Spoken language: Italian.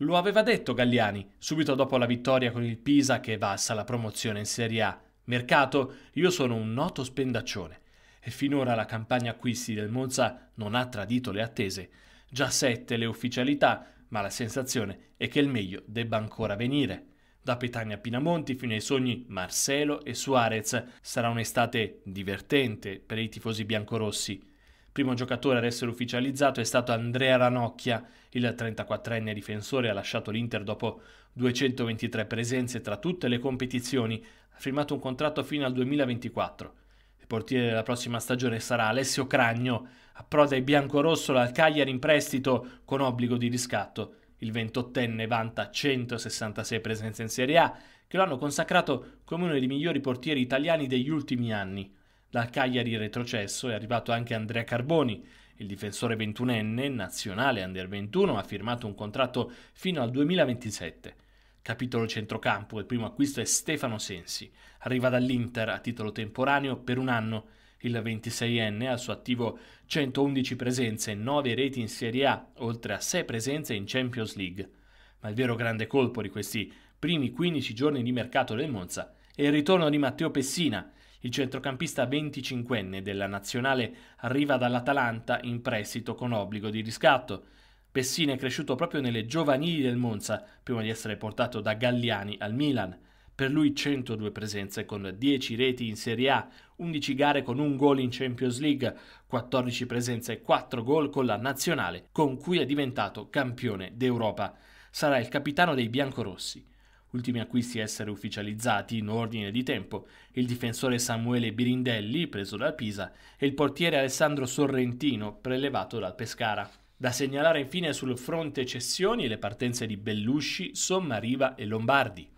Lo aveva detto Galliani, subito dopo la vittoria con il Pisa che vassa la promozione in Serie A. Mercato, io sono un noto spendaccione. E finora la campagna acquisti del Monza non ha tradito le attese. Già sette le ufficialità, ma la sensazione è che il meglio debba ancora venire. Da Petagna Pinamonti fino ai sogni Marcelo e Suarez sarà un'estate divertente per i tifosi biancorossi primo giocatore ad essere ufficializzato è stato Andrea Ranocchia, il 34enne difensore ha lasciato l'Inter dopo 223 presenze tra tutte le competizioni, ha firmato un contratto fino al 2024. Il portiere della prossima stagione sarà Alessio Cragno, approda ai biancorossolo al Cagliari in prestito con obbligo di riscatto. Il 28enne vanta 166 presenze in Serie A, che lo hanno consacrato come uno dei migliori portieri italiani degli ultimi anni dal Cagliari retrocesso è arrivato anche Andrea Carboni. Il difensore 21enne, nazionale under 21, ha firmato un contratto fino al 2027. Capitolo centrocampo, il primo acquisto è Stefano Sensi. Arriva dall'Inter a titolo temporaneo per un anno. Il 26enne ha al suo attivo 111 presenze, 9 reti in Serie A, oltre a 6 presenze in Champions League. Ma il vero grande colpo di questi primi 15 giorni di mercato del Monza è il ritorno di Matteo Pessina. Il centrocampista 25enne della nazionale arriva dall'Atalanta in prestito con obbligo di riscatto. Pessina è cresciuto proprio nelle giovanili del Monza, prima di essere portato da Galliani al Milan. Per lui 102 presenze con 10 reti in Serie A, 11 gare con un gol in Champions League, 14 presenze e 4 gol con la nazionale, con cui è diventato campione d'Europa. Sarà il capitano dei biancorossi ultimi acquisti a essere ufficializzati in ordine di tempo, il difensore Samuele Birindelli, preso dal Pisa, e il portiere Alessandro Sorrentino, prelevato dal Pescara. Da segnalare infine sul fronte cessioni le partenze di Bellusci, Sommariva e Lombardi.